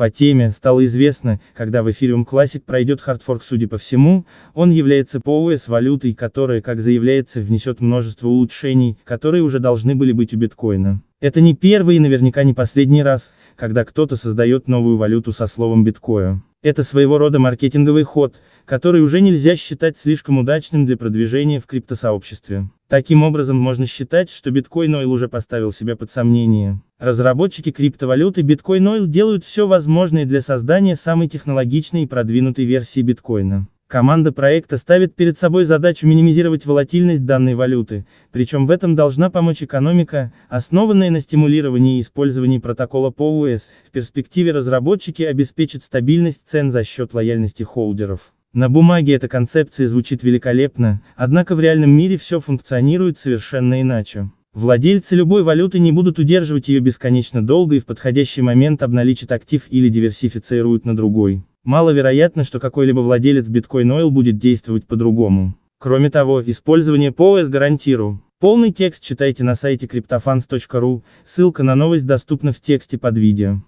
По теме стало известно, когда в Ethereum Classic пройдет хардфорк судя по всему, он является POS валютой, которая, как заявляется, внесет множество улучшений, которые уже должны были быть у биткоина. Это не первый и наверняка не последний раз, когда кто-то создает новую валюту со словом биткоин. Это своего рода маркетинговый ход, который уже нельзя считать слишком удачным для продвижения в криптосообществе. Таким образом можно считать, что Bitcoin Oil уже поставил себя под сомнение. Разработчики криптовалюты Bitcoin Oil делают все возможное для создания самой технологичной и продвинутой версии биткоина. Команда проекта ставит перед собой задачу минимизировать волатильность данной валюты, причем в этом должна помочь экономика, основанная на стимулировании и использовании протокола ПОУС, в перспективе разработчики обеспечат стабильность цен за счет лояльности холдеров. На бумаге эта концепция звучит великолепно, однако в реальном мире все функционирует совершенно иначе. Владельцы любой валюты не будут удерживать ее бесконечно долго и в подходящий момент обналичат актив или диверсифицируют на другой. Маловероятно, что какой-либо владелец Bitcoin Oil будет действовать по-другому. Кроме того, использование POS гарантирую. Полный текст читайте на сайте cryptofans.ru, ссылка на новость доступна в тексте под видео.